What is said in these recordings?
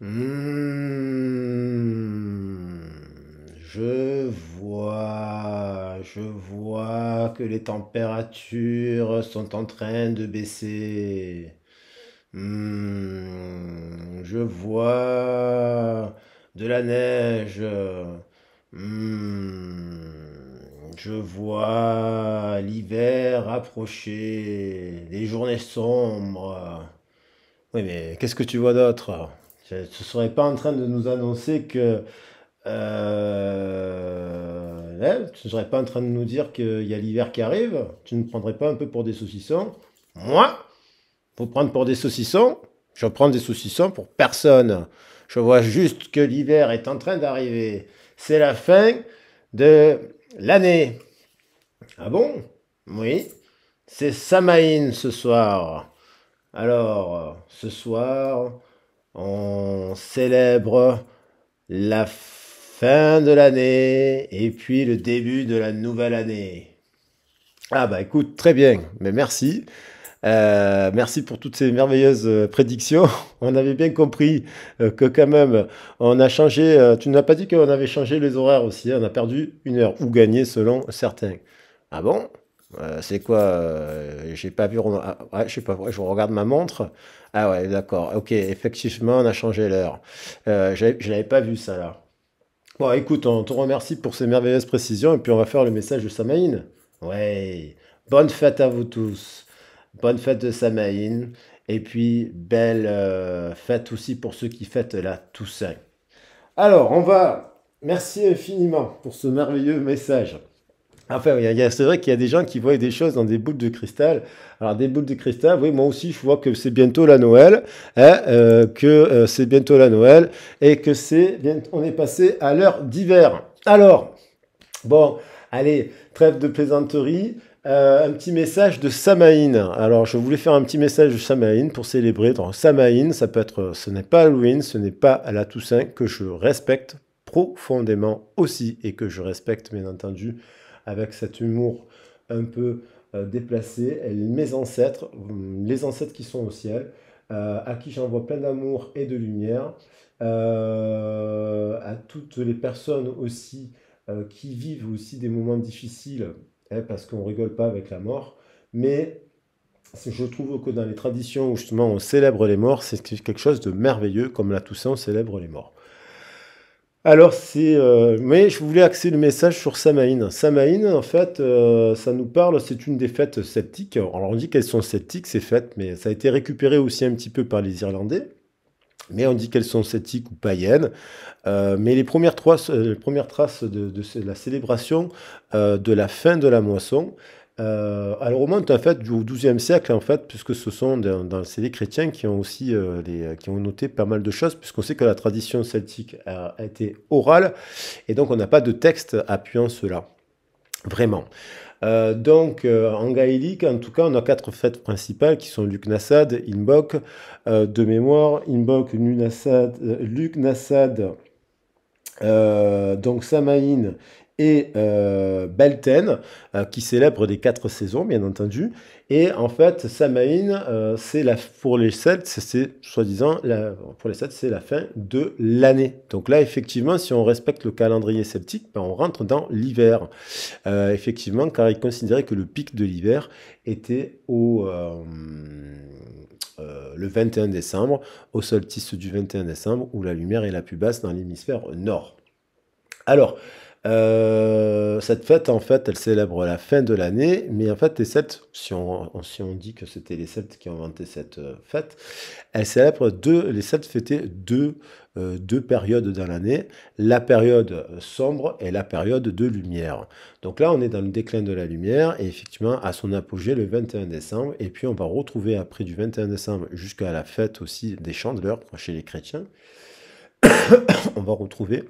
Hmm, je vois, je vois que les températures sont en train de baisser. Hmm, je vois de la neige. Hmm, je vois l'hiver approcher, les journées sombres. Oui, mais qu'est-ce que tu vois d'autre tu ne serais pas en train de nous annoncer que. tu euh, ne serais pas en train de nous dire qu'il y a l'hiver qui arrive. Tu ne prendrais pas un peu pour des saucissons. Moi, pour prendre pour des saucissons, je prends des saucissons pour personne. Je vois juste que l'hiver est en train d'arriver. C'est la fin de l'année. Ah bon Oui. C'est Samaïn ce soir. Alors, ce soir, on célèbre la fin de l'année et puis le début de la nouvelle année. Ah bah écoute, très bien, mais merci. Euh, merci pour toutes ces merveilleuses euh, prédictions. On avait bien compris euh, que quand même, on a changé, tu n'as pas dit qu'on avait changé les horaires aussi, hein, on a perdu une heure ou gagné selon certains. Ah bon euh, c'est quoi euh, J'ai pas vu. Ah, je sais pas. Je regarde ma montre. Ah ouais, d'accord. Ok, effectivement, on a changé l'heure. Euh, je n'avais pas vu ça là. Bon, écoute, on te remercie pour ces merveilleuses précisions et puis on va faire le message de Samaïn. Ouais. Bonne fête à vous tous. Bonne fête de Samaïn. Et puis, belle fête aussi pour ceux qui fêtent la Toussaint. Alors, on va. Merci infiniment pour ce merveilleux message. Enfin, c'est vrai qu'il y a des gens qui voient des choses dans des boules de cristal. Alors, des boules de cristal, oui, moi aussi, je vois que c'est bientôt la Noël, hein, euh, que euh, c'est bientôt la Noël, et que c'est, on est passé à l'heure d'hiver. Alors, bon, allez, trêve de plaisanterie. Euh, un petit message de Samaïn. Alors, je voulais faire un petit message de Samaïn pour célébrer. Donc, Samaïn, ça peut être, ce n'est pas Halloween, ce n'est pas la Toussaint que je respecte profondément aussi et que je respecte, bien entendu, avec cet humour un peu euh, déplacé, mes ancêtres, hum, les ancêtres qui sont au ciel, euh, à qui j'envoie plein d'amour et de lumière, euh, à toutes les personnes aussi qui vivent aussi des moments difficiles, hein, parce qu'on rigole pas avec la mort, mais je trouve que dans les traditions où justement on célèbre les morts, c'est quelque chose de merveilleux, comme la Toussaint on célèbre les morts. Alors c'est, euh, mais je voulais axer le message sur Samaïn. Samaïn, en fait, euh, ça nous parle. C'est une des fêtes sceptiques. Alors on dit qu'elles sont sceptiques, ces fêtes, mais ça a été récupéré aussi un petit peu par les Irlandais. Mais on dit qu'elles sont sceptiques ou païennes. Euh, mais les premières, trois, premières traces de la célébration de la fin de la moisson, elle remonte en fait au XIIe siècle en fait, puisque ce sont dans, les chrétiens qui ont aussi euh, les, qui ont noté pas mal de choses, puisqu'on sait que la tradition celtique a, été orale, et donc on n'a pas de texte appuyant cela, vraiment. Euh, donc, euh, en gaélique, en tout cas, on a quatre fêtes principales qui sont Luc-Nassad, Inbok, de mémoire, Inbok, Luc-Nassad, donc Samaïn et euh, Belten, euh, qui célèbre des quatre saisons, bien entendu. Et en fait, Samaïn, euh, c'est la pour les Celtes, c'est soi-disant pour les Celtes, c'est la fin de l'année. Donc là, effectivement, si on respecte le calendrier celtique, ben, on rentre dans l'hiver. Euh, effectivement, car ils considéraient que le pic de l'hiver était au le 21 décembre, au solstice du 21 décembre, où la lumière est la plus basse dans l'hémisphère nord. Alors, euh, cette fête, en fait, elle célèbre la fin de l'année, mais en fait, les sept, si on, si on dit que c'était les sept qui ont inventé cette euh, fête, elle célèbre deux, les sept fêtaient deux, euh, deux périodes dans l'année, la période sombre et la période de lumière. Donc là, on est dans le déclin de la lumière, et effectivement, à son apogée le 21 décembre, et puis on va retrouver après du 21 décembre jusqu'à la fête aussi des chandeleurs chez les chrétiens, on va retrouver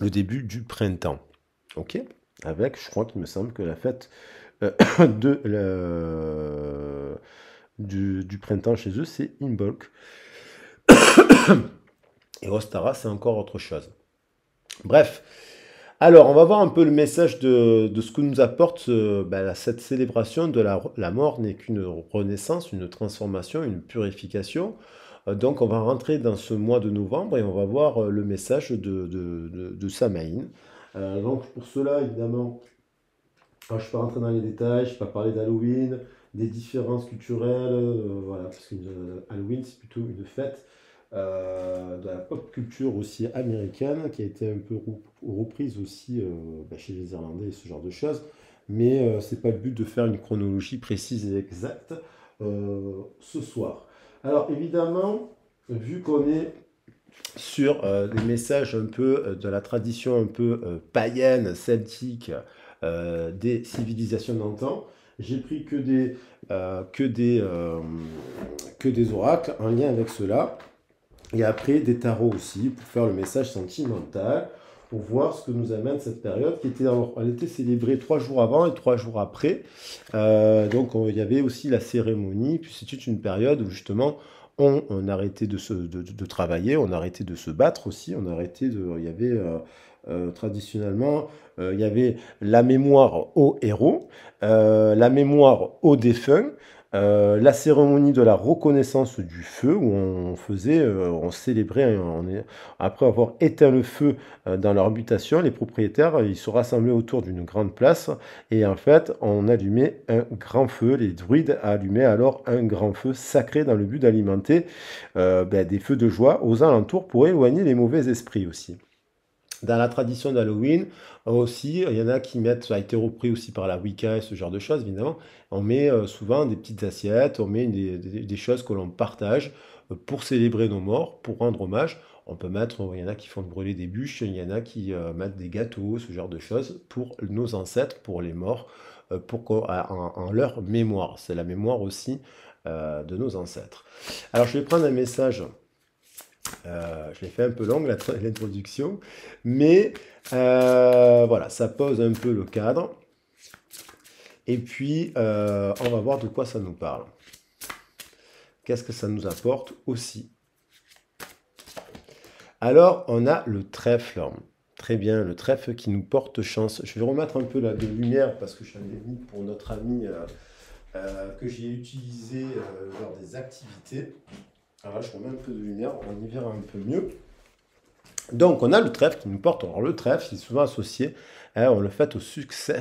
le début du printemps. Ok Avec, je crois qu'il me semble que la fête euh, de du, printemps chez eux, c'est Imbolc. Et Ostara, c'est encore autre chose. Bref. Alors, on va voir un peu le message de, de ce que nous apporte euh, ben, cette célébration de la mort n'est qu'une renaissance, une transformation, une purification. Euh, donc on va rentrer dans ce mois de novembre et on va voir euh, le message de, de, euh, donc pour cela, évidemment, je ne vais pas rentrer dans les détails, je ne vais pas parler d'Halloween, des différences culturelles, voilà, parce que Halloween c'est plutôt une fête de la pop culture aussi américaine qui a été un peu reprise aussi bah, chez les Irlandais et ce genre de choses. Mais ce n'est pas le but de faire une chronologie précise et exacte ce soir. Alors évidemment, vu qu'on est sur euh, des messages un peu euh, de la tradition un peu euh, païenne, celtique, des civilisations d'antan, j'ai pris que des, que des oracles en lien avec cela, et après des tarots aussi pour faire le message sentimental pour voir ce que nous amène cette période qui était elle était célébrée trois jours avant et trois jours après. Euh, donc il y avait aussi la cérémonie, puis c'était une période où justement on, arrêtait de, de, travailler, on arrêtait de se battre aussi, on arrêtait de... Il y avait... Euh, euh, traditionnellement, il y avait la mémoire aux héros, la mémoire aux défunts, euh, la cérémonie de la reconnaissance du feu où on faisait, euh, on célébrait, hein, après avoir éteint le feu euh, dans leur habitation, les propriétaires, ils se rassemblaient autour d'une grande place et en fait, on allumait un grand feu. Les druides allumaient alors un grand feu sacré dans le but d'alimenter ben, des feux de joie aux alentours pour éloigner les mauvais esprits aussi dans la tradition d'Halloween, aussi, il y en a qui mettent, ça a été repris aussi par la Wicca et ce genre de choses, évidemment, on met euh, souvent des petites assiettes, on met des, choses que l'on partage euh, pour célébrer nos morts, pour rendre hommage. On peut mettre, il y en a qui font brûler des bûches, il y en a qui euh, mettent des gâteaux, ce genre de choses, pour nos ancêtres, pour les morts, pour en leur mémoire. C'est la mémoire aussi de nos ancêtres. Alors je vais prendre un message euh, je l'ai fait un peu longue, l'introduction, mais euh, voilà, ça pose un peu le cadre. Et puis, euh, on va voir de quoi ça nous parle. Qu'est-ce que ça nous apporte aussi Alors, on a le trèfle. Très bien, le trèfle qui nous porte chance. Je vais remettre un peu la de lumière parce que je suis mis pour notre ami que j'ai utilisé lors des activités. Alors là, je remets un peu de lumière, on y verra un peu mieux. Donc, on a le trèfle qui nous porte. Alors, le trèfle, c'est souvent associé, hein, on le fait au succès.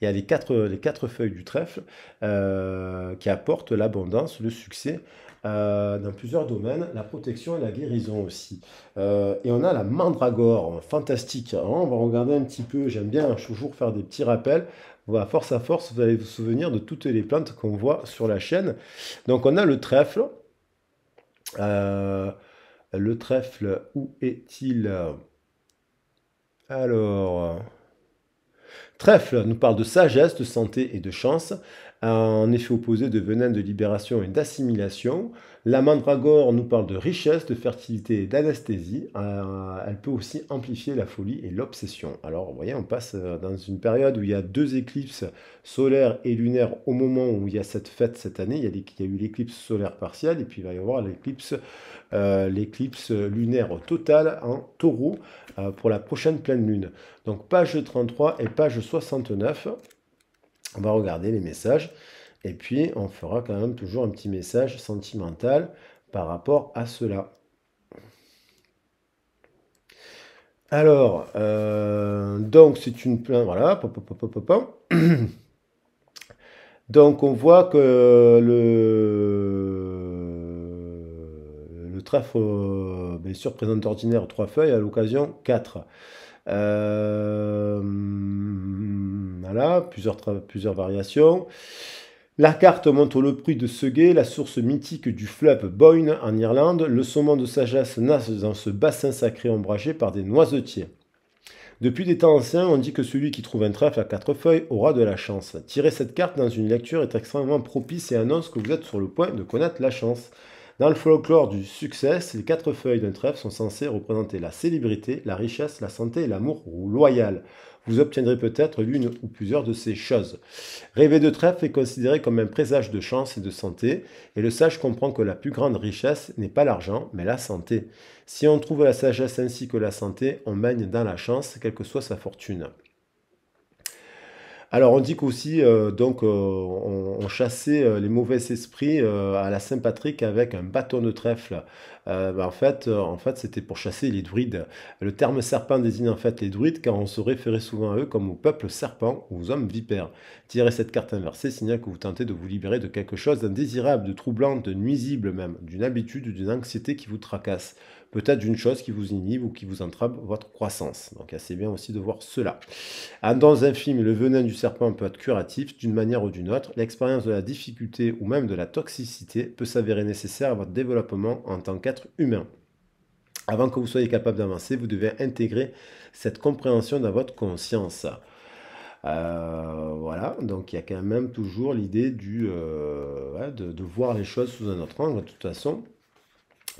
Il y a les quatre, les quatre feuilles du trèfle euh, qui apportent l'abondance, le succès euh, dans plusieurs domaines, la protection et la guérison aussi. Euh, et on a la mandragore, fantastique. on va regarder un petit peu, j'aime bien toujours faire des petits rappels. À force à force, vous allez vous souvenir de toutes les plantes qu'on voit sur la chaîne. Donc, on a le trèfle, euh, le trèfle, où est-il Alors... Euh, trèfle nous parle de sagesse, de santé et de chance en effet opposé de venin de libération et d'assimilation. La mandragore nous parle de richesse, de fertilité et d'anesthésie. Euh, elle peut aussi amplifier la folie et l'obsession. Alors, vous voyez, on passe euh, dans une période où il y a deux éclipses solaires et lunaires au moment où il y a cette fête cette année. Il y a, eu l'éclipse solaire partielle et puis il va y avoir l'éclipse euh, lunaire totale en taureau pour la prochaine pleine lune. Donc, page 33 et page 69. On va regarder les messages. Et puis, on fera quand même toujours un petit message sentimental par rapport à cela. Alors, euh, donc c'est une plainte, voilà, Donc on voit que le, trèfle, euh, bien sûr, présente ordinaire trois feuilles, à l'occasion quatre. Euh, voilà, plusieurs, variations. La carte montre le prix de Seguet, la source mythique du fleuve Boyne en Irlande. Le saumon de sagesse nace dans ce bassin sacré ombragé par des noisetiers. Depuis des temps anciens, on dit que celui qui trouve un trèfle à quatre feuilles aura de la chance. Tirer cette carte dans une lecture est extrêmement propice et annonce que vous êtes sur le point de connaître la chance. Dans le folklore du succès, les quatre feuilles d'un trèfle sont censées représenter la célébrité, la richesse, la santé et l'amour loyal. Vous obtiendrez peut-être l'une ou plusieurs de ces choses. Rêver de trèfle est considéré comme un présage de chance et de santé, et le sage comprend que la plus grande richesse n'est pas l'argent, mais la santé. Si on trouve la sagesse ainsi que la santé, on mène dans la chance, quelle que soit sa fortune. Alors on dit qu'aussi, euh, donc, euh, on, chassait euh, les mauvais esprits à la Saint-Patrick avec un bâton de trèfle. Bah, en fait, en fait c'était pour chasser les druides. Le terme serpent désigne en fait les druides car on se référait souvent à eux comme au peuple serpent ou aux hommes vipères. Tirer cette carte inversée signale que vous tentez de vous libérer de quelque chose d'indésirable, de troublant, de nuisible même, d'une habitude ou d'une anxiété qui vous tracasse peut-être d'une chose qui vous inhibe ou qui vous entrave votre croissance. Donc assez bien aussi de voir cela. Ah, dans un film, le venin du serpent peut être curatif d'une manière ou d'une autre. L'expérience de la difficulté ou même de la toxicité peut s'avérer nécessaire à votre développement en tant qu'être humain. Avant que vous soyez capable d'avancer, vous devez intégrer cette compréhension dans votre conscience. Euh, voilà, donc il y a quand même toujours l'idée du, euh, de, voir les choses sous un autre angle, de toute façon.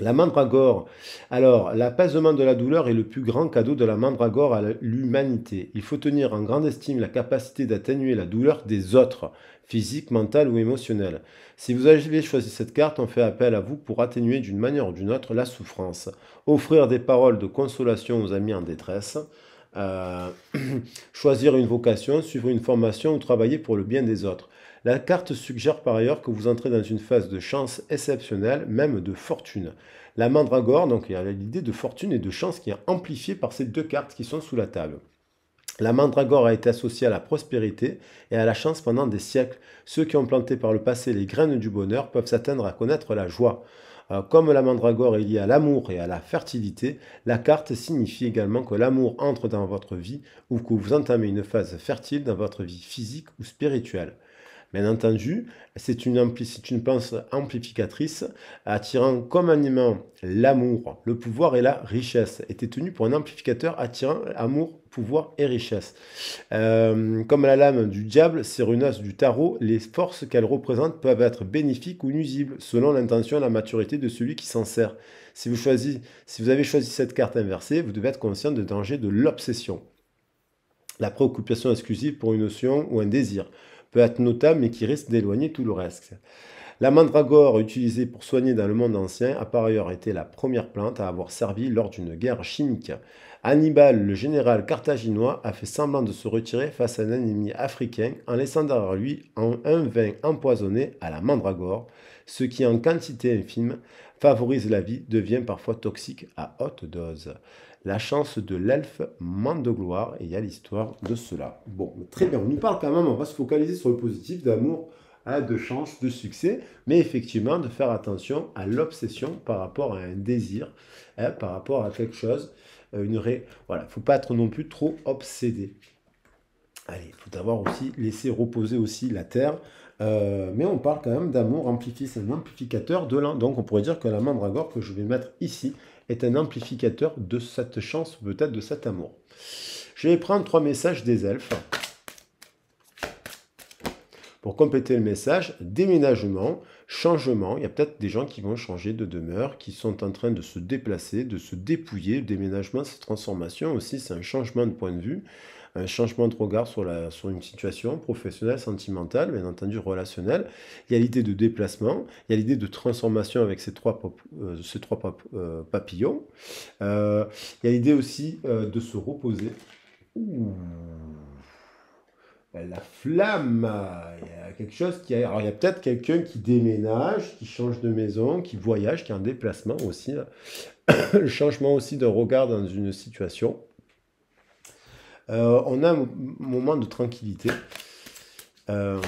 La mandragore. Alors, l'apaisement de la douleur est le plus grand cadeau de la mandragore à l'humanité. Il faut tenir en grande estime la capacité d'atténuer la douleur des autres, physique, mentale ou émotionnelle. Si vous avez choisi cette carte, on fait appel à vous pour atténuer d'une manière ou d'une autre la souffrance. Offrir des paroles de consolation aux amis en détresse. Euh, choisir une vocation, suivre une formation ou travailler pour le bien des autres. La carte suggère par ailleurs que vous entrez dans une phase de chance exceptionnelle, même de fortune. La mandragore, donc il y a l'idée de fortune et de chance qui est amplifiée par ces deux cartes qui sont sous la table. La mandragore a été associée à la prospérité et à la chance pendant des siècles. Ceux qui ont planté par le passé les graines du bonheur peuvent s'atteindre à connaître la joie. Euh, comme la mandragore est liée à l'amour et à la fertilité, la carte signifie également que l'amour entre dans votre vie ou que vous entamez une phase fertile dans votre vie physique ou spirituelle. Bien entendu, c'est une, ampli pensée amplificatrice, attirant comme un aimant l'amour, le pouvoir et la richesse. Était tenu pour un amplificateur attirant amour, pouvoir et richesse. Euh, comme la lame du diable, ces du tarot, les forces qu'elle représente peuvent être bénéfiques ou nuisibles, selon l'intention et la maturité de celui qui s'en sert. si vous avez choisi cette carte inversée, vous devez être conscient du danger de l'obsession. La préoccupation exclusive pour une notion ou un désir peut être notable, mais qui risque d'éloigner tout le reste. La mandragore, utilisée pour soigner dans le monde ancien, a par ailleurs été la première plante à avoir servi lors d'une guerre chimique. Hannibal, le général carthaginois, a fait semblant de se retirer face à un ennemi africain en laissant derrière lui un vin empoisonné à la mandragore, ce qui en quantité infime favorise la vie, devient parfois toxique à haute dose. La chance de l'elfe de gloire. et il y a l'histoire de cela. Bon, très bien, on nous parle quand même, on va se focaliser sur le positif d'amour, hein, de chance, de succès, mais effectivement de faire attention à l'obsession par rapport à un désir, hein, par rapport à quelque chose, euh, une ré... Voilà, faut pas être non plus trop obsédé. Allez, il faut avoir aussi laissé reposer aussi la terre. Euh, mais on parle quand même d'amour amplifié, un amplificateur de l'un. Donc on pourrait dire que la mandragore que je vais mettre ici, est un amplificateur de cette chance, peut-être de cet amour. Je vais prendre trois messages des elfes. Pour compléter le message, déménagement, changement, il y a peut-être des gens qui vont changer de demeure, qui sont en train de se déplacer, de se dépouiller. déménagement, c'est transformation aussi, c'est un changement de point de vue un changement de regard sur, la, sur une situation professionnelle, sentimentale, bien entendu relationnelle. Il y a l'idée de déplacement, il y a l'idée de transformation avec ces trois, euh, ces trois euh, papillons. Euh, il y a l'idée aussi de se reposer. Ben, la flamme. Il y a quelque chose qui. Alors, il y a peut-être quelqu'un qui déménage, qui change de maison, qui voyage, qui a un déplacement aussi. Le changement aussi de regard dans une situation. Euh, on a un moment de tranquillité. Euh,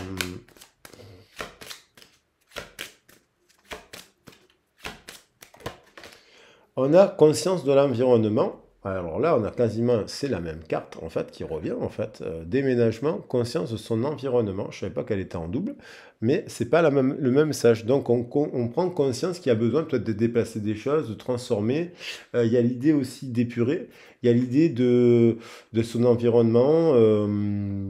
on a conscience de l'environnement alors là, on a quasiment, c'est la même carte en fait qui revient en fait. Euh, déménagement, conscience de son environnement. Je ne savais pas qu'elle était en double, mais c'est pas même, le même message. Donc on, prend conscience qu'il y a besoin peut-être de déplacer des choses, de transformer. Euh, il y a l'idée aussi d'épurer. Il y a l'idée de, son environnement. Euh,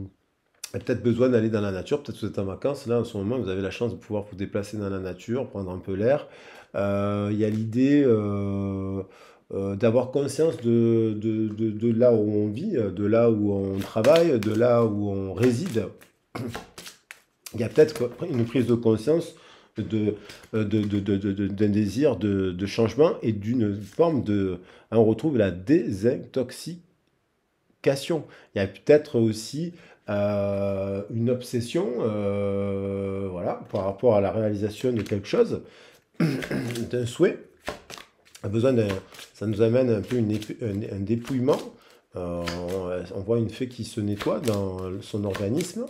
peut-être besoin d'aller dans la nature, peut-être vous êtes en vacances, là en ce moment vous avez la chance de pouvoir vous déplacer dans la nature, prendre un peu l'air. Il y a l'idée euh, d'avoir conscience de, là où on vit, de là où on travaille, de là où on réside. Il y a peut-être une prise de conscience euh, d'un désir de, changement et d'une forme de... Hein, on retrouve la désintoxication. Il y a peut-être aussi euh, une obsession voilà, par rapport à la réalisation de quelque chose, d'un souhait besoin ça nous amène un peu une, un, dépouillement. Euh, on, voit une fée qui se nettoie dans son organisme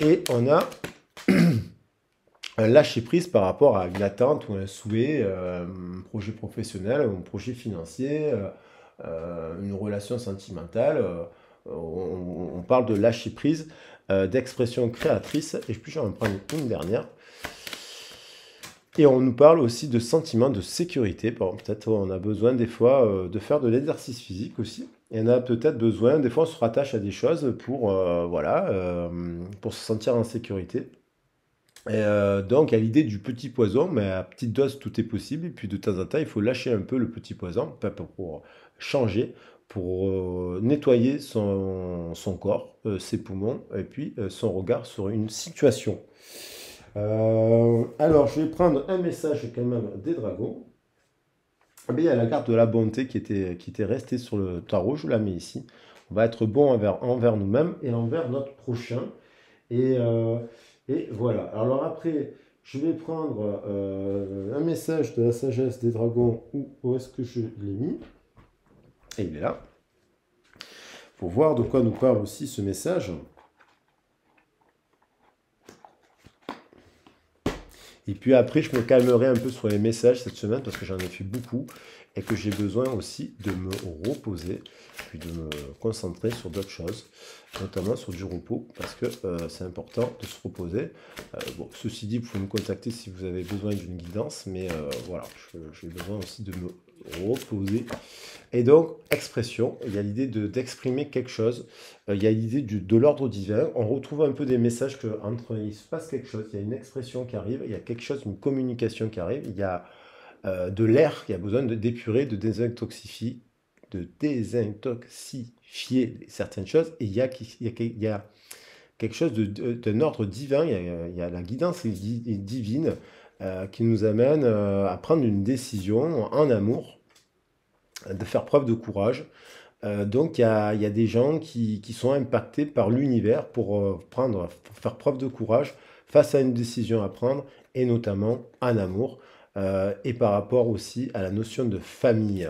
et on a un lâcher-prise par rapport à une attente ou un souhait, euh, un projet professionnel, un projet financier, euh, une relation sentimentale. On, parle de lâcher-prise, d'expression créatrice. Et puis j'en prends une dernière. Et on nous parle aussi de sentiments de sécurité. peut-être on a besoin des fois euh, de faire de l'exercice physique aussi. Et on a peut-être besoin, des fois on se rattache à des choses pour, euh, voilà, euh, pour se sentir en sécurité. Et donc à l'idée du petit poison, mais à petite dose tout est possible. Et puis de temps en temps, il faut lâcher un peu le petit poison pour changer, pour nettoyer son, son corps, ses poumons et puis son regard sur une situation. Euh, alors, je vais prendre un message quand même des dragons. Eh il y a la carte de la bonté qui était, qui était restée sur le tarot, je vous la mets ici. On va être bon envers, envers nous-mêmes et envers notre prochain. Et, euh, et, voilà. Alors après, je vais prendre euh, un message de la sagesse des dragons. Où, où est-ce que je l'ai mis Et il est là. Pour voir de quoi nous parle aussi ce message. Et puis après, je me calmerai un peu sur les messages cette semaine parce que j'en ai fait beaucoup et que j'ai besoin aussi de me reposer, puis de me concentrer sur d'autres choses, notamment sur du repos, parce que euh, c'est important de se reposer. Euh, bon, ceci dit, vous pouvez me contacter si vous avez besoin d'une guidance, mais euh, voilà, j'ai besoin aussi de me reposer. Et donc, expression, il y a l'idée d'exprimer quelque chose, il y a l'idée de l'ordre divin. On retrouve un peu des messages que entre il se passe quelque chose, il y a une expression qui arrive, il y a quelque chose, une communication qui arrive, il y a de l'air, il y a besoin d'épurer, de, désintoxifier, de désintoxifier certaines choses, et il y a, a, quelque chose d'un ordre divin, il il y a la guidance divine euh, qui nous amène euh, à prendre une décision en amour, de faire preuve de courage. Euh, donc il y, a, des gens qui, sont impactés par l'univers pour prendre, faire preuve de courage face à une décision à prendre, et notamment en amour, et par rapport aussi à la notion de famille.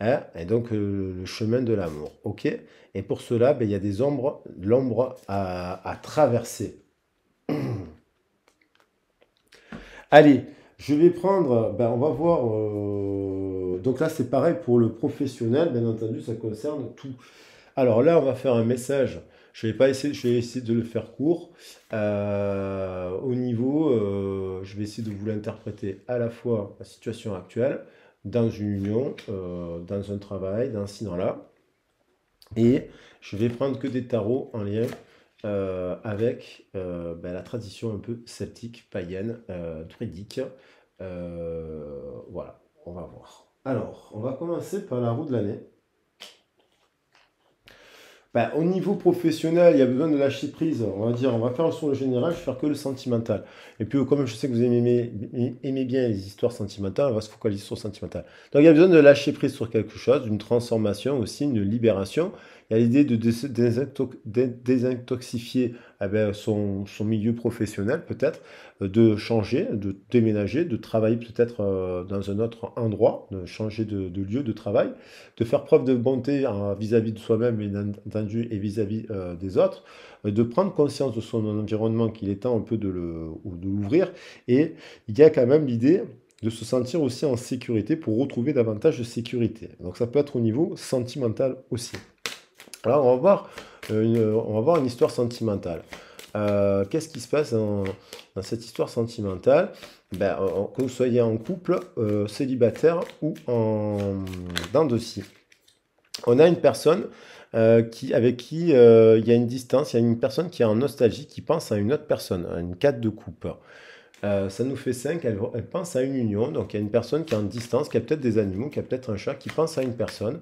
Hein, et donc le chemin de l'amour, Et pour cela, ben, il y a des ombres, l'ombre à traverser, Allez, je vais prendre, ben, on va voir, euh, donc là c'est pareil pour le professionnel, bien entendu ça concerne tout. Alors là on va faire un message, je vais, pas essayer, je vais essayer de le faire court, euh, au niveau, euh, je vais essayer de vous l'interpréter à la fois la situation actuelle, dans une union, dans un travail, dans ci, dans là, et je vais prendre que des tarots en lien euh, avec euh, ben, la tradition un peu celtique, païenne, euh, druidique. voilà, on va voir. Alors, on va commencer par la roue de l'année. Ben, au niveau professionnel, il y a besoin de lâcher prise. On va dire, on va faire sur le général, je vais faire que le sentimental. Et puis, comme je sais que vous aimez, aimez bien les histoires sentimentales, on va se focaliser sur le sentimental. Donc, il y a besoin de lâcher prise sur quelque chose, une transformation aussi, une libération. Il y a l'idée de désintoxifier eh ben, son, milieu professionnel peut-être, euh, de changer, de déménager, de travailler peut-être euh, dans un autre endroit, de changer de, lieu de travail, de faire preuve de bonté hein, vis-à-vis de soi-même bien entendu et vis à -vis des autres, euh, de prendre conscience de son environnement qu'il est temps un peu de l'ouvrir. Et il y a quand même l'idée de se sentir aussi en sécurité pour retrouver davantage de sécurité. Donc ça peut être au niveau sentimental aussi. Alors, on va voir euh, une, euh, on va voir une histoire sentimentale. Euh, qu'est-ce qui se passe dans, cette histoire sentimentale ben, Que vous soyez en couple, célibataire ou en, dans On a une personne qui, avec qui il y a une distance, il y a une personne qui est en nostalgie, qui pense à une autre personne, une 4 de couple. ça nous fait 5, elle, elle, pense à une union, donc il y a une personne qui est en distance, qui a peut-être des animaux, qui a peut-être un chat, qui pense à une personne,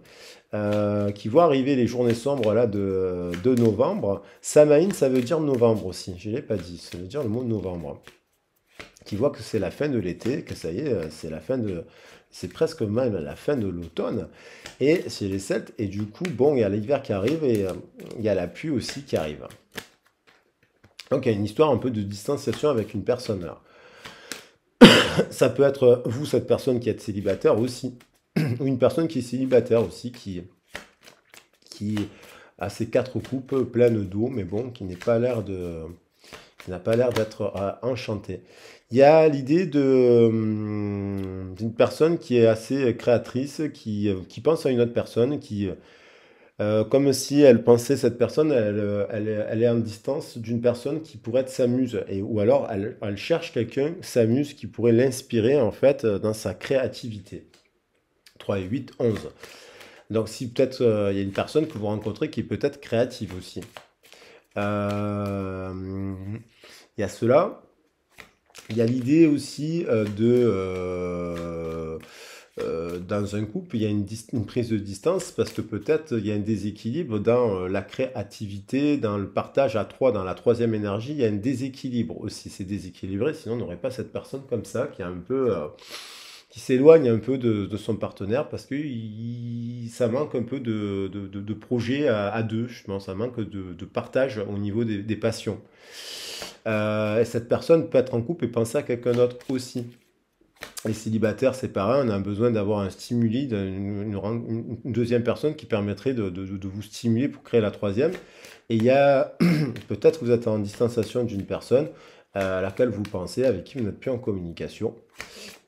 euh, qui voit arriver les journées sombres là, de, novembre. Samaïn, ça veut dire novembre aussi. Je ne l'ai pas dit, ça veut dire le mot novembre. Qui voit que c'est la fin de l'été, que ça y est, euh, c'est la fin de. C'est presque même la fin de l'automne. Et c'est les 7, et du coup, bon, il y a l'hiver qui arrive et euh, il y a la pluie aussi qui arrive. Donc il y a une histoire un peu de distanciation avec une personne. ça peut être vous, cette personne qui êtes célibataire aussi. ou une personne qui est célibataire aussi, qui, a ses quatre coupes pleines d'eau, mais bon, qui n'a pas l'air d'être euh, enchantée. Il y a l'idée de hum, d'une personne qui est assez créatrice, qui, pense à une autre personne, qui euh, comme si elle pensait cette personne, elle, est en distance d'une personne qui pourrait être et, ou alors elle, cherche quelqu'un, s'amuse qui pourrait l'inspirer en fait dans sa créativité. 3 et 8, 11. Donc si peut-être euh, il y a une personne que vous rencontrez qui est peut-être créative aussi. Euh, il y a cela. Il y a l'idée aussi euh, de... dans un couple, il y a une, une, prise de distance parce que peut-être il y a un déséquilibre dans la créativité, dans le partage à trois, dans la troisième énergie, il y a un déséquilibre aussi. C'est déséquilibré, sinon on n'aurait pas cette personne comme ça qui est un peu qui s'éloigne un peu de, son partenaire parce que ça manque un peu de, projet à, deux, je pense, ça manque de, partage au niveau des, passions. Euh, cette personne peut être en couple et penser à quelqu'un d'autre aussi. Les célibataires, c'est pareil, on a besoin d'avoir un stimuli, une, deuxième personne qui permettrait de, de, vous stimuler pour créer la troisième. Et il y a, peut-être que vous êtes en distanciation d'une personne, à laquelle vous pensez, avec qui vous n'êtes plus en communication.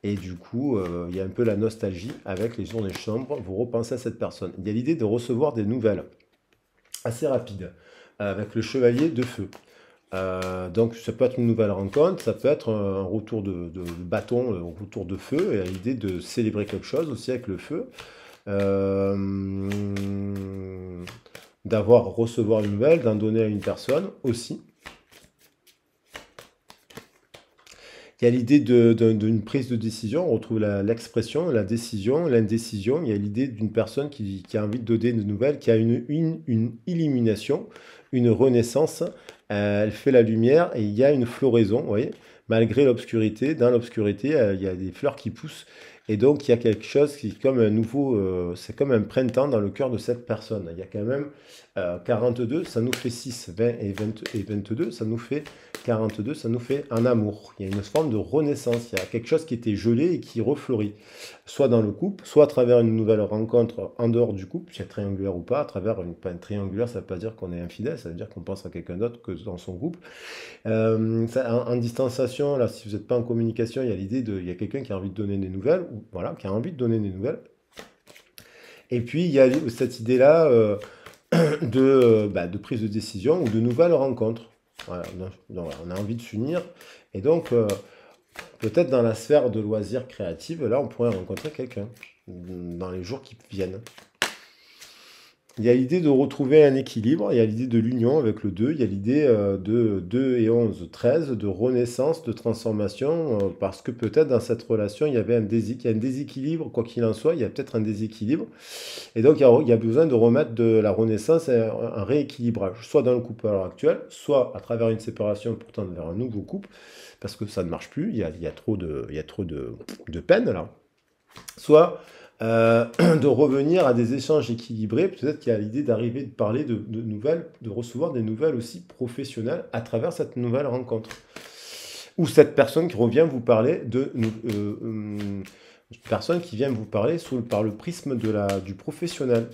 Et du coup, euh, il y a un peu la nostalgie avec les journées chambres, vous repensez à cette personne. Il y a l'idée de recevoir des nouvelles assez rapides euh, avec le chevalier de feu. Euh, donc ça peut être une nouvelle rencontre, ça peut être un retour de, bâton, un retour de feu, et l'idée de célébrer quelque chose aussi avec le feu. d'avoir recevoir une nouvelle, d'en donner à une personne aussi. Il y a l'idée d'une prise de décision, on retrouve l'expression, la, décision, l'indécision. Il y a l'idée d'une personne qui, qui, a envie de donner de nouvelles, qui a une, une, illumination, une renaissance. Euh, elle fait la lumière et il y a une floraison, vous voyez. Malgré l'obscurité, dans l'obscurité, euh, il y a des fleurs qui poussent. Et donc, il y a quelque chose qui, comme un nouveau, euh, c'est comme un printemps dans le cœur de cette personne. Il y a quand même 42, euh, ça nous fait 6. 20 et, 22, ça nous fait 42, ça nous fait un amour. Il y a une forme de renaissance. Il y a quelque chose qui était gelé et qui refleurit. Soit dans le couple, soit à travers une nouvelle rencontre en dehors du couple, si est triangulaire ou pas. À travers une, triangulaire, ça ne veut pas dire qu'on est infidèle, ça veut dire qu'on pense à quelqu'un d'autre que dans son couple. Euh, en, distanciation, là, si vous n'êtes pas en communication, il y a l'idée de, il y a quelqu'un qui a envie de donner des nouvelles, voilà, qui a envie de donner des nouvelles. Et puis, il y a cette idée-là, euh, Euh, bah, de, prise de décision ou de nouvelles rencontres. on a envie de s'unir. Et donc, euh, peut-être dans la sphère de loisirs créatifs, là, on pourrait rencontrer quelqu'un dans les jours qui viennent. Il y a l'idée de retrouver un équilibre, il y a l'idée de l'union avec le 2, il y a l'idée de 2 et 11, 13, de renaissance, de transformation, parce que peut-être dans cette relation, il y avait un, déséquilibre, un déséquilibre, quoi qu'il en soit, il y a peut-être un déséquilibre. Et donc, il y, a, besoin de remettre de la renaissance un, rééquilibrage, soit dans le couple à l'heure actuelle, soit à travers une séparation pourtant vers un nouveau couple, parce que ça ne marche plus, il y a, il y a trop, de, il y a trop de, de peine là. Soit euh, de revenir à des échanges équilibrés. Peut-être qu'il y a l'idée d'arriver de parler de, nouvelles, de recevoir des nouvelles aussi professionnelles à travers cette nouvelle rencontre. Ou cette personne qui revient vous parler de euh, euh, personne qui vient vous parler sous, par le prisme de la, du professionnel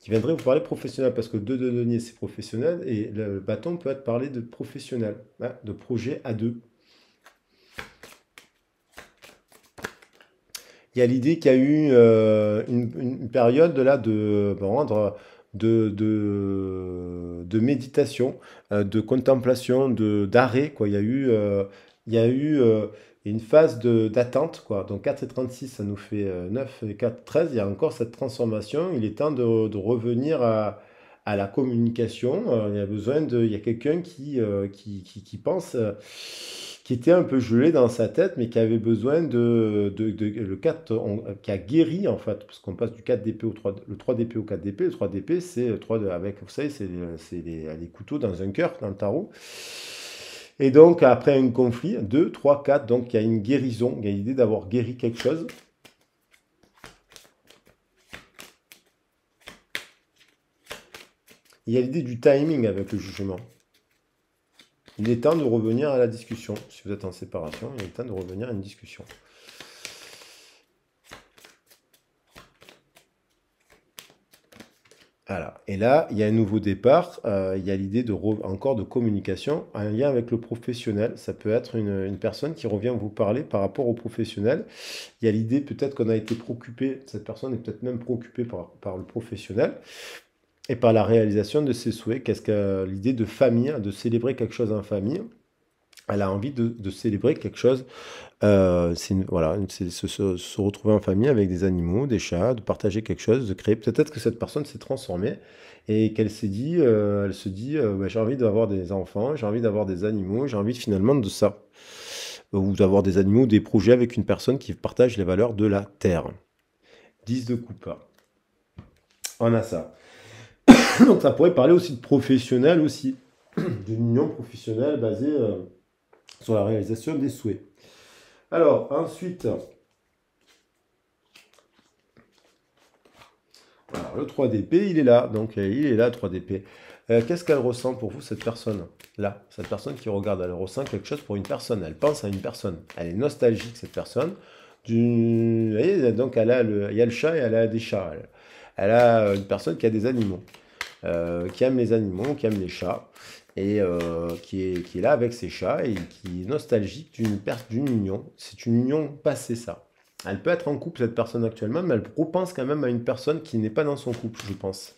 qui viendrait vous parler professionnel, parce que deux deniers, c'est professionnel, et le bâton peut être parlé de professionnel, hein, de projet à deux. Il y a l'idée qu'il y a eu euh, une, une, période là de rendre de, de, méditation, euh, de contemplation, de d'arrêt. Quoi, il y a eu, euh, il y a eu une phase d'attente. Quoi. Donc 4 et 36, ça nous fait 9 et 4, 13. Il y a encore cette transformation. Il est temps de, de revenir à, à la communication. Il y a besoin de, il y a quelqu'un qui, qui, qui, pense qui était un peu gelé dans sa tête, mais qui avait besoin de, le 4, qui a guéri en fait, parce qu'on passe du 4DP au 3, le 3DP au 4DP. Le 3DP, c'est 3 avec, vous savez, c'est les, couteaux dans un cœur, dans le tarot. Et donc, après un conflit, 2, 3, 4, donc il y a une guérison, il y a l'idée d'avoir guéri quelque chose. Il y a l'idée du timing avec le jugement. Il est temps de revenir à la discussion. Si vous êtes en séparation, il est temps de revenir à une discussion. Voilà. Et là, il y a un nouveau départ. Euh, il y a l'idée de encore de communication, un lien avec le professionnel. Ça peut être une, personne qui revient vous parler par rapport au professionnel. Il y a l'idée peut-être qu'on a été préoccupé, cette personne est peut-être même préoccupée par le professionnel et par la réalisation de ses souhaits. Qu'est-ce que l'idée de famille, de célébrer quelque chose en famille elle a envie de, célébrer quelque chose. Euh, c'est se, retrouver en famille avec des animaux, des chats, de partager quelque chose, de créer. Peut-être que cette personne s'est transformée et qu'elle s'est dit, euh, elle se dit, euh, j'ai envie d'avoir des enfants, j'ai envie d'avoir des animaux, j'ai envie finalement de ça, ou d'avoir des animaux, des projets avec une personne qui partage les valeurs de la terre. 10 de coupe. On a ça. Donc ça pourrait parler aussi de professionnel aussi, d'une union professionnelle basée euh, sur la réalisation des souhaits. Alors ensuite, alors, le 3DP, il est là, donc euh, il est là 3DP. Euh, qu'est-ce qu'elle ressent pour vous, cette personne Là, cette personne qui regarde, elle ressent quelque chose pour une personne, elle pense à une personne, elle est nostalgique, cette personne. Vous donc elle a le... il y a le chat et elle a des chats. elle a une personne qui a des animaux. Euh, qui aime les animaux, qui aime les chats, et euh, qui, est, qui est là avec ses chats et qui est nostalgique d'une perte d'une union. C'est une union passée, ça. Elle peut être en couple, cette personne actuellement, mais elle repense quand même à une personne qui n'est pas dans son couple, je pense.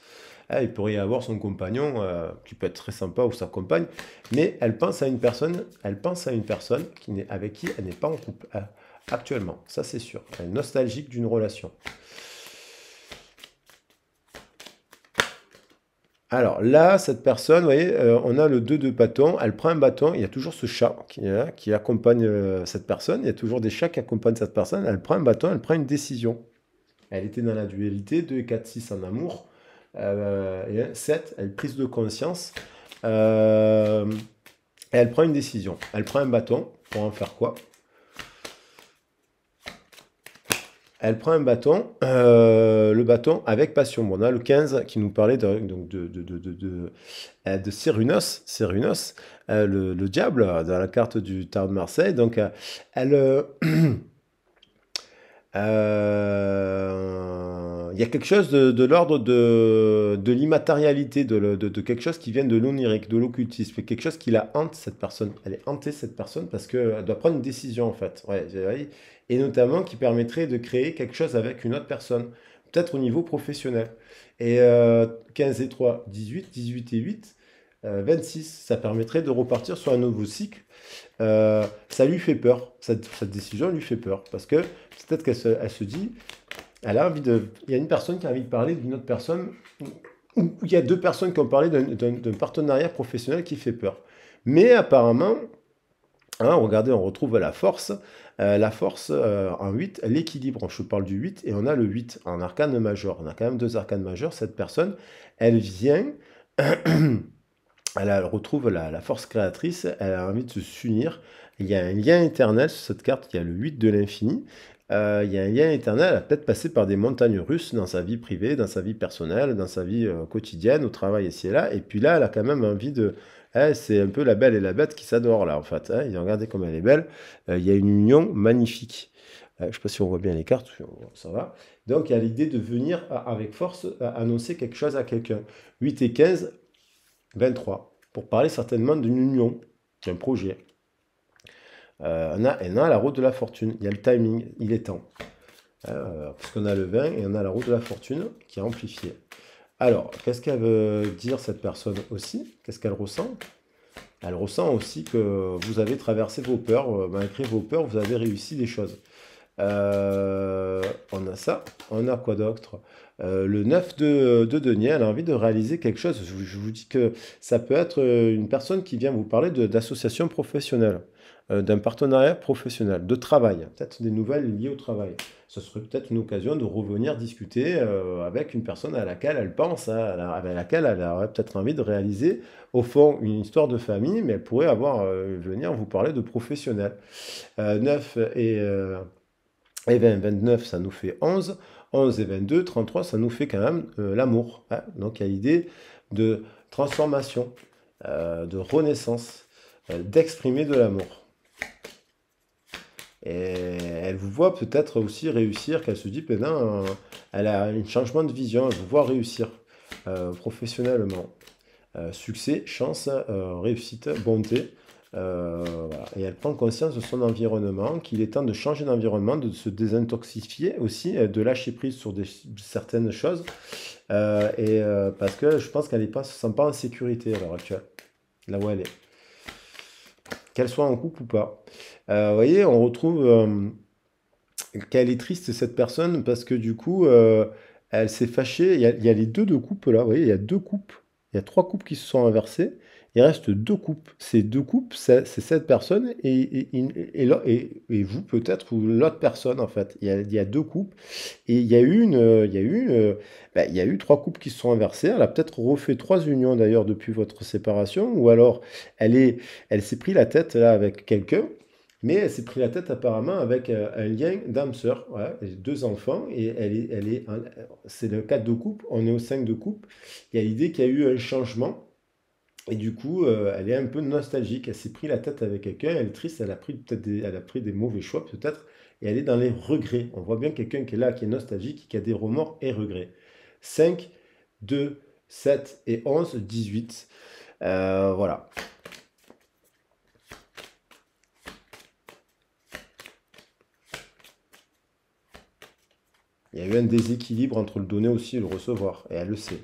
Elle, eh, pourrait y avoir son compagnon, euh, qui peut être très sympa, ou sa compagne, mais elle pense à une personne, elle pense à une personne qui n'est, avec qui elle n'est pas en couple actuellement. Ça, c'est sûr. Elle est nostalgique d'une relation. Alors là, cette personne, vous voyez, euh, on a le 2 de bâton, elle prend un bâton, il y a toujours ce chat qui, hein, accompagne euh, cette personne, il y a toujours des chats qui accompagnent cette personne, elle prend un bâton, elle prend une décision. Elle était dans la dualité, 2 4, 6 en amour, 7, euh, elle prise de conscience, elle prend une décision. Elle prend un bâton, pour en faire quoi elle prend un bâton, euh, le bâton avec passion. Bon, on a le 15 qui nous parlait de, donc de, de, de, de, de euh, euh, le, diable, dans la carte du Tarot de Marseille. Donc, elle. il y a quelque chose de, l'ordre de, de l'immatérialité, de, quelque chose qui vient de l'onirique, de l'occultisme, quelque chose qui la hante, cette personne. Elle est hantée, cette personne, parce qu'elle doit prendre une décision, en fait. et notamment qui permettrait de créer quelque chose avec une autre personne, peut-être au niveau professionnel. Et 15 euh, et 3, 18, 18 et 8, 26, euh, ça permettrait de repartir sur un nouveau cycle. Euh, ça lui fait peur, cette, décision lui fait peur, parce que peut-être qu'elle se dit, elle a envie de. Il y a une personne qui a envie de parler d'une autre personne, ou il y a deux personnes qui ont parlé d'un partenariat professionnel qui fait peur. Mais apparemment, hein, regardez, on retrouve la force. Euh, la force euh, en 8, l'équilibre. Je parle du 8 et on a le 8 en arcane majeur. On a quand même deux arcanes majeurs. Cette personne, elle vient. Elle, retrouve la, force créatrice, elle a envie de se s'unir. Il y a un lien éternel sur cette carte, il y a le 8 de l'infini. Euh, il y a un lien éternel a peut-être passé par des montagnes russes dans sa vie privée, dans sa vie personnelle, dans sa vie euh, quotidienne, au travail ici et là. Et puis là, elle a quand même envie de... Eh, c'est un peu la belle et la bête qui s'adorent là, en fait. Hein. Regardez comme elle est belle. Euh, il y a une union magnifique. je ne sais pas si on voit bien les cartes, ça va. Donc, il y a l'idée de venir avec force annoncer quelque chose à quelqu'un. 8 et 15, 23. Pour parler certainement d'une union, d'un projet, euh, on, a, la route de la fortune, il y a le timing, il est temps. Euh, parce qu'on a le vin et on a la route de la fortune qui est amplifiée. Alors, qu'est-ce qu'elle veut dire cette personne aussi Qu'est-ce qu'elle ressent Elle ressent aussi que vous avez traversé vos peurs, euh, malgré vos peurs, vous avez réussi des choses. on a ça, on a quoi d'autre Le 9 de, de denier, elle a envie de réaliser quelque chose. Je, je, vous dis que ça peut être une personne qui vient vous parler d'associations professionnelles. Euh, d'un partenariat professionnel, de travail, peut-être des nouvelles liées au travail. Ce serait peut-être une occasion de revenir discuter euh, avec une personne à laquelle elle pense, hein, à laquelle elle aurait peut-être envie de réaliser, au fond, une histoire de famille, mais elle pourrait avoir, euh, venir vous parler de professionnel. 9 et, et 20, 29, ça nous fait 11. 11 et 22, 33, ça nous fait quand même l'amour. Hein. Donc il y a l'idée de transformation, de renaissance, d'exprimer de l'amour. Et elle vous voit peut-être aussi réussir, qu'elle se dit, ben non euh, elle a un changement de vision, elle vous voit réussir euh, professionnellement. Euh, succès, chance, réussite, bonté. Et elle prend conscience de son environnement, qu'il est temps de changer d'environnement, de se désintoxifier aussi, de lâcher prise sur certaines choses. et parce que je pense qu'elle ne se sent pas en sécurité à l'heure actuelle, là où elle est qu'elle soit en couple ou pas. Euh, vous voyez, on retrouve euh, qu'elle est triste, cette personne, parce que du coup, euh, elle s'est fâchée. Il y, a, les deux, de coupe là, vous voyez, il y a deux coupes. il y a trois coupes qui se sont inversées. Il reste deux coupes. Ces deux coupes, c'est cette personne et, et, et, vous peut-être, ou l'autre personne en fait. Il y, a, deux coupes. Et il y a une, euh, il y a euh, bah, il y a eu trois coupes qui se sont inversées. Elle a peut-être refait trois unions d'ailleurs depuis votre séparation, ou alors elle est, elle s'est pris la tête là avec quelqu'un mais elle s'est pris la tête apparemment avec euh, un lien d'âme-sœur. Voilà, deux enfants, et elle est, elle est, c'est le cas de coupe. on est au 5 de coupe. Il y a l'idée qu'il y a eu un changement et du coup, euh, elle est un peu nostalgique. Elle s'est pris la tête avec quelqu'un, elle est triste, elle a pris peut-être des, elle a pris des mauvais choix peut-être, et elle est dans les regrets. On voit bien quelqu'un qui est là, qui est nostalgique, qui a des remords et regrets. 5, 2, 7 et 11, 18. Euh, voilà. Il y a eu un déséquilibre entre le donner aussi et le recevoir, et elle le sait.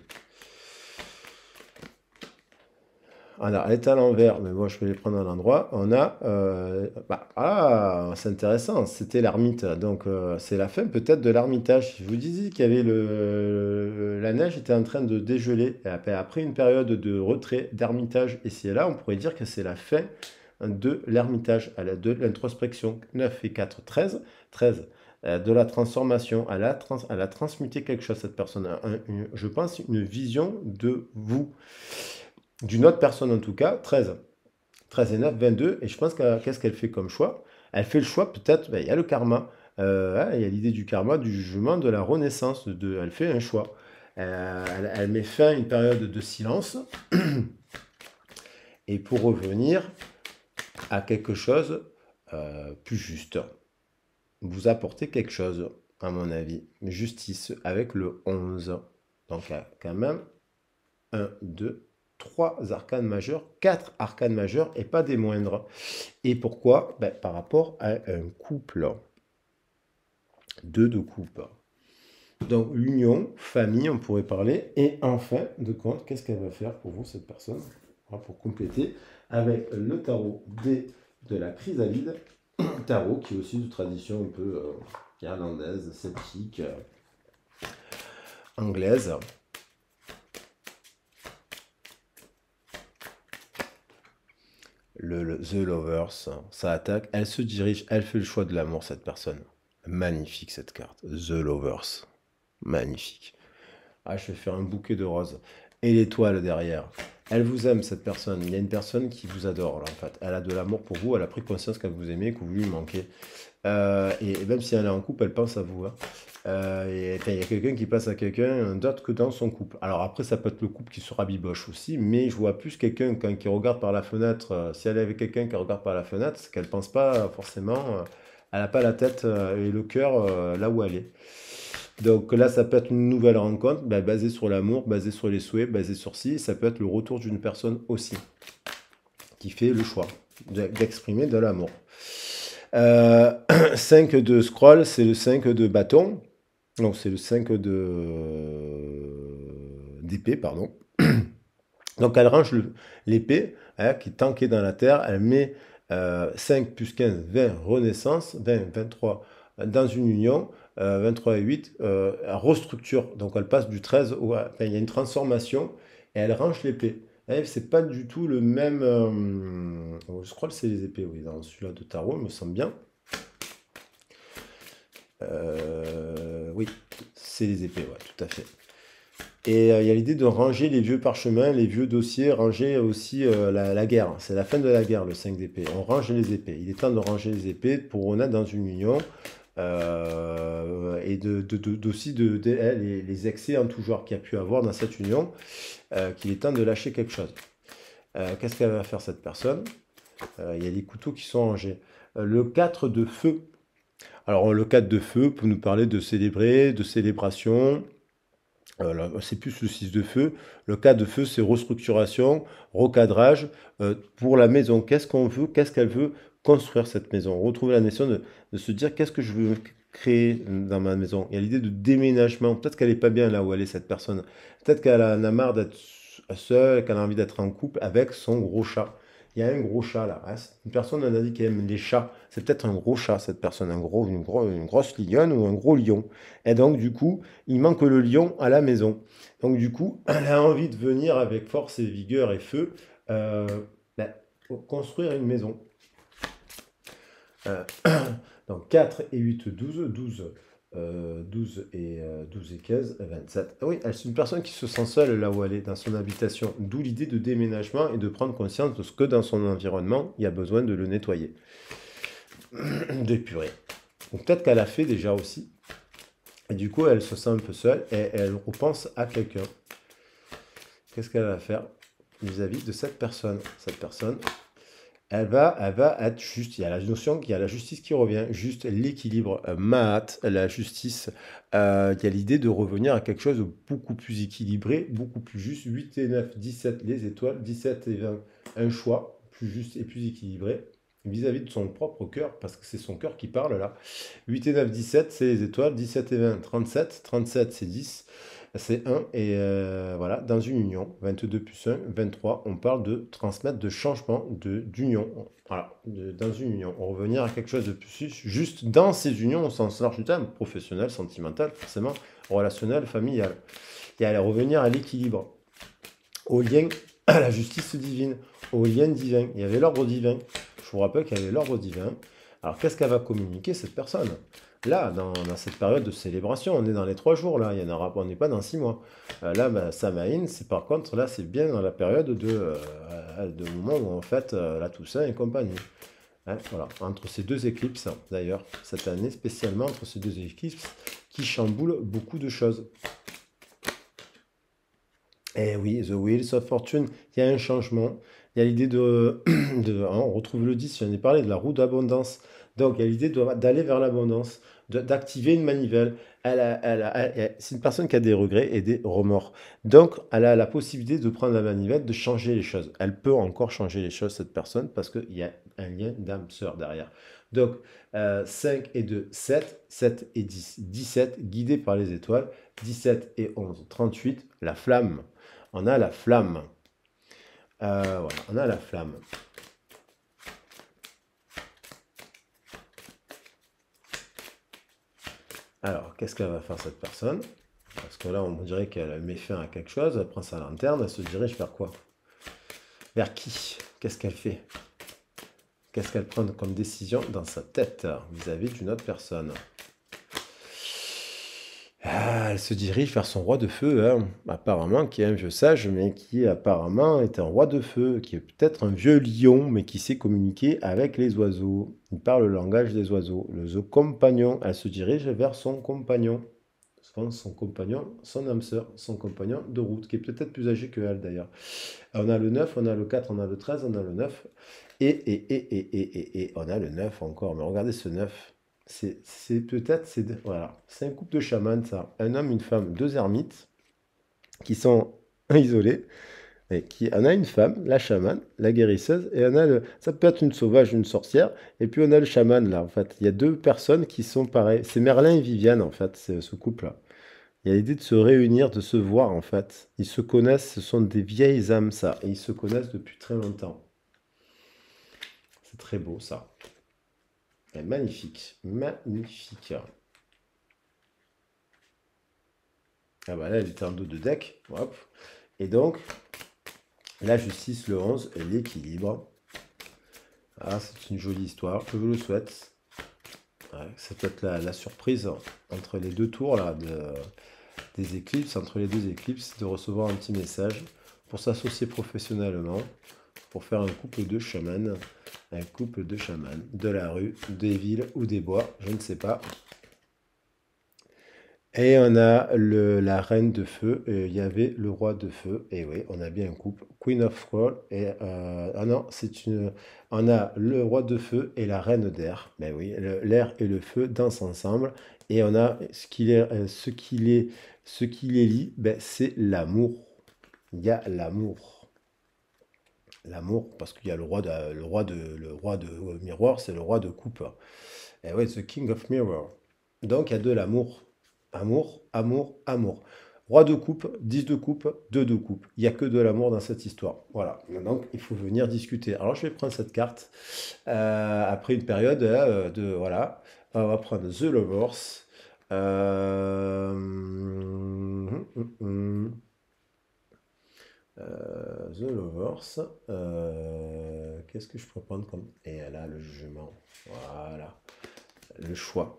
Alors, elle est à l'envers, mais moi je vais les prendre à l'endroit. On a, euh, bah, ah, c'est intéressant, c'était l'ermite. Donc euh, c'est la fin peut-être de l'ermitage. Je vous disais qu'il y avait le, la neige était en train de dégeler. Et après une période de retrait d'ermitage Et c'est là, on pourrait dire que c'est la fin de l'ermitage de l'introspection 9 et 4, 13, 13 de la transformation, Elle a transmuté à la transmuter quelque chose, cette personne. je pense une vision de vous d'une autre personne en tout cas, 13. 13 et 9, 22. Et je pense qu'est-ce qu'elle fait comme choix Elle fait le choix peut-être, ben, il y a le karma. Euh, hein, il y a l'idée du karma, du jugement, de la renaissance. De, elle fait un choix. Euh, elle, met fin à une période de silence. et pour revenir à quelque chose euh, plus juste. Vous apportez quelque chose, à mon avis. Justice avec le 11. Donc quand même, 1, 2, trois arcanes majeures, quatre arcanes majeurs et pas des moindres. Et pourquoi ben, Par rapport à un couple. Deux de coupe. Donc union, famille, on pourrait parler. Et enfin, de compte, qu'est-ce qu'elle va faire pour vous, cette personne Pour compléter avec le tarot D de la chrysalide, tarot qui est aussi de tradition un peu euh, irlandaise, celtique, euh, anglaise. le, The Lovers, ça attaque, elle se dirige, elle fait le choix de l'amour, cette personne. Magnifique cette carte, The Lovers. Magnifique. Ah, je vais faire un bouquet de roses. Et l'étoile derrière. Elle vous aime, cette personne. Il y a une personne qui vous adore, en fait. Elle a de l'amour pour vous, elle a pris conscience qu'elle vous aimait, que vous lui manquez. Euh, et, même si elle est en couple, elle pense à vous. Hein. Euh, il y a quelqu'un qui passe à quelqu'un d'autre que dans son couple. Alors après, ça peut être le couple qui sera biboche aussi, mais je vois plus quelqu'un qui regarde par la fenêtre. Euh, si elle est avec quelqu'un qui regarde par la fenêtre, c'est qu'elle pense pas forcément. elle n'a pas la tête et le cœur là où elle est. Donc là, ça peut être une nouvelle rencontre ben, basée sur l'amour, basée sur les souhaits, basée sur si. Ça peut être le retour d'une personne aussi qui fait le choix d'exprimer de l'amour. 5 euh, de scroll, c'est le 5 de bâton. Non, c'est le 5 de d'épée, pardon. Donc elle range l'épée hein, qui est tankée dans la terre. Elle met 5 euh, plus 15, 20 renaissance, 20, 23 dans une union, 23 euh, et 8, euh, elle restructure. Donc elle passe du 13 au... il y a une transformation et elle range l'épée. Hein, c'est pas du tout le même. Euh, oh, je crois que c'est les épées, oui, dans celui-là de tarot, il me semble bien. oui, c'est les épées, ouais, tout à fait. Et il y a l'idée de ranger les vieux parchemins, les vieux dossiers, ranger aussi la, guerre. C'est la fin de la guerre, le 5 d'épée. On range les épées. Il est temps de ranger les épées pour on a dans une union euh, et de, de, de, aussi de, eh, les, excès en tout genre qu'il y a pu avoir dans cette union, euh, qu'il est temps de lâcher quelque chose. Euh, qu'est-ce qu'elle va faire cette personne Il y a des couteaux qui sont rangés. le 4 de feu. Alors le 4 de feu peut nous parler de célébrer, de célébration. c'est plus le 6 de feu. Le 4 de feu, c'est restructuration, recadrage pour la maison. Qu'est-ce qu'on veut Qu'est-ce qu'elle veut construire cette maison, retrouver la notion de, se dire qu'est-ce que je veux créer dans ma maison. Il y a l'idée de déménagement. Peut-être qu'elle n'est pas bien là où elle est, cette personne. Peut-être qu'elle en a marre d'être seule, qu'elle a envie d'être en couple avec son gros chat. Il y a un gros chat là. Hein, une personne en a dit qu'elle aime les chats. C'est peut-être un gros chat, cette personne, un gros, une, grosse lionne ou un gros lion. Et donc, du coup, il manque le lion à la maison. Donc, du coup, elle a envie de venir avec force et vigueur et feu euh, ben, construire une maison. Euh, donc 4 et 8, 12, 12, 12, et, 12 euh, et 15, 27. Ah oui, elle c'est une personne qui se sent seule là où elle est, dans son habitation. D'où l'idée de déménagement et de prendre conscience de ce que dans son environnement, il y a besoin de le nettoyer, d'épurer. Donc peut-être qu'elle a fait déjà aussi. Et du coup, elle se sent un peu seule et elle repense à quelqu'un. Qu'est-ce qu'elle va faire vis-à-vis -vis de cette personne Cette personne, elle va, elle être juste. Il y a la notion qu'il y a la justice qui revient, juste l'équilibre, euh, maat, la justice. Euh, il y a l'idée de revenir à quelque chose de beaucoup plus équilibré, beaucoup plus juste. 8 et 9, 17 les étoiles, 17 et 20, un choix plus juste et plus équilibré vis-à-vis -vis de son propre cœur, parce que c'est son cœur qui parle là. 8 et 9, 17, c'est les étoiles, 17 et 20, 37, 37, c'est 10 c'est 1 et euh, voilà, dans une union, 22 plus 1, 23, on parle de transmettre de changement d'union. De, voilà, dans une union. On revenir à quelque chose de plus juste dans ces unions au sens large du terme, professionnel, sentimental, forcément, relationnel, familial. Et à revenir à l'équilibre, au lien à la justice divine, au lien divin. Il y avait l'ordre divin. Je vous rappelle qu'il y avait l'ordre divin. Alors qu'est-ce qu'elle va communiquer cette personne là, dans, cette période de célébration. On est dans les trois jours, là, il y en aura, on n'est pas dans six mois. Euh, là, bah, c'est par contre, là, c'est bien dans la période de, euh, de moment où en fait, euh, la Toussaint et compagnie. Hein, entre ces deux éclipses, d'ailleurs, cette année spécialement, entre ces deux éclipses qui chamboulent beaucoup de choses. Et eh oui, The Wheels of Fortune, il y a un changement. Il y a l'idée de, de hein, On retrouve le 10, j'en ai parlé, de la roue d'abondance. Donc, il y a l'idée d'aller vers l'abondance, d'activer une manivelle. c'est une personne qui a des regrets et des remords. Donc, elle a la possibilité de prendre la manivelle, de changer les choses. Elle peut encore changer les choses, cette personne, parce qu'il y a un lien d'âme-sœur derrière. Donc, 5 euh, et 2, 7, 7 et 10, 17, guidé par les étoiles, 17 et 11, 38, la flamme. On a la flamme. Euh, voilà, on a la flamme. Alors, qu'est-ce qu'elle va faire cette personne Parce que là, on dirait qu'elle met fin à quelque chose. Elle prend sa lanterne, elle se dirige vers quoi Vers qui Qu'est-ce qu'elle fait Qu'est-ce qu'elle prend comme décision dans sa tête vis-à-vis d'une autre personne ah, elle se dirige vers son roi de feu, hein. apparemment, qui est un vieux sage, mais qui apparemment est un roi de feu, qui est peut-être un vieux lion, mais qui sait communiquer avec les oiseaux. Il parle le langage des oiseaux. Le compagnon, elle se dirige vers son compagnon. son compagnon, son âme sœur, son compagnon de route, qui est peut-être plus âgé que elle d'ailleurs. On a le 9, on a le 4, on a le 13, on a le 9. Et, et, et, et, et, et, et on a le 9 encore. Mais regardez ce 9. C'est peut-être. Voilà. C'est un couple de chamans, ça. Un homme, une femme, deux ermites qui sont isolés. Et qui, on a une femme, la chamane, la guérisseuse, et on a ça peut être une sauvage, une sorcière, et puis on a le chaman là en fait. Il y a deux personnes qui sont pareilles. C'est Merlin et Viviane en fait, c'est ce couple là. Il y a l'idée de se réunir, de se voir en fait. Ils se connaissent, ce sont des vieilles âmes ça, et ils se connaissent depuis très longtemps. C'est très beau ça magnifique, magnifique. Ah bah là, elle est un dos de deck. Et donc, la justice, le 11, et l'équilibre. Ah, c'est une jolie histoire, je vous le souhaite. Ça peut-être la, surprise entre les deux tours là, de, des éclipses, entre les deux éclipses, de recevoir un petit message pour s'associer professionnellement, pour faire un couple de chamans. Un couple de chamans, de la rue, des villes ou des bois, je ne sais pas. Et on a le, la reine de feu, il y avait le roi de feu, et oui, on a bien un couple, Queen of Roll, et euh, ah non, c'est une, on a le roi de feu et la reine d'air, mais ben oui, l'air et le feu dansent ensemble, et on a ce qui les, euh, ce qui est ce qui les lie, ben c'est l'amour, il y a l'amour. L'amour, parce qu'il y a le roi de, le roi de, le roi de euh, Miroir, c'est le roi de coupe. Et eh ouais, The King of Mirror. Donc il y a de l'amour. Amour, amour, amour. Roi de coupe, 10 de coupe, 2 de coupe. Il n'y a que de l'amour dans cette histoire. Voilà. Donc il faut venir discuter. Alors je vais prendre cette carte euh, après une période hein, euh, de. Voilà. On va prendre The Lovers. Euh... Hum, hum, hum. Euh, The Lovers. Euh, qu'est-ce que je peux prendre comme. Et là, le jugement. Voilà. Le choix.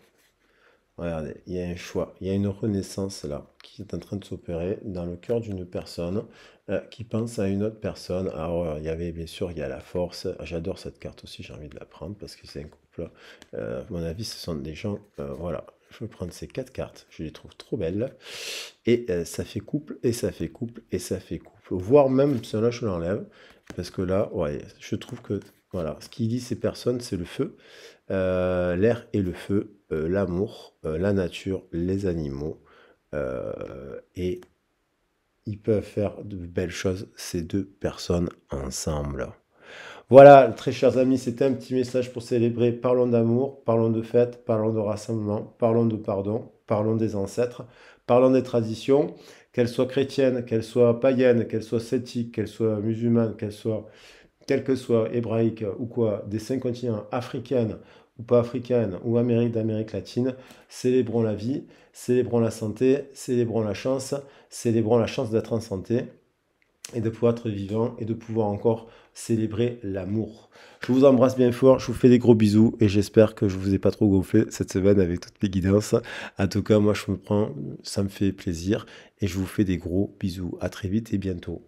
Regardez, il y a un choix. Il y a une renaissance là qui est en train de s'opérer dans le cœur d'une personne euh, qui pense à une autre personne. Alors, il y avait bien sûr, il y a la force. Ah, j'adore cette carte aussi, j'ai envie de la prendre parce que c'est un couple. à mon avis, ce sont des gens. voilà, je vais prendre ces quatre cartes, je les trouve trop belles. Et euh, ça fait couple, et ça fait couple, et ça fait couple. Voire même, cela là je l'enlève. Parce que là, je trouve que, voilà, ce qui dit ces personnes, c'est le feu, euh, l'air et le feu, euh, l'amour, la nature, les animaux. et ils peuvent faire de belles choses, ces deux personnes ensemble. Voilà, très chers amis, c'était un petit message pour célébrer. Parlons d'amour, parlons de fête, parlons de rassemblement, parlons de pardon, parlons des ancêtres, parlons des traditions, qu'elles soient chrétiennes, qu'elles soient païennes, qu'elles soient celtiques, qu'elles soient musulmanes, qu'elles soient, quelles que soient hébraïques ou quoi, des cinq continents, africaines ou pas africaines, ou Amérique d'Amérique latine, célébrons la vie, célébrons la santé, célébrons la chance, célébrons la chance d'être en santé et de pouvoir être vivant et de pouvoir encore célébrer l'amour. Je vous embrasse bien fort, je vous fais des gros bisous et j'espère que je ne vous ai pas trop gonflé cette semaine avec toutes les guidances. En tout cas, moi je me prends, ça me fait plaisir et je vous fais des gros bisous. À très vite et bientôt.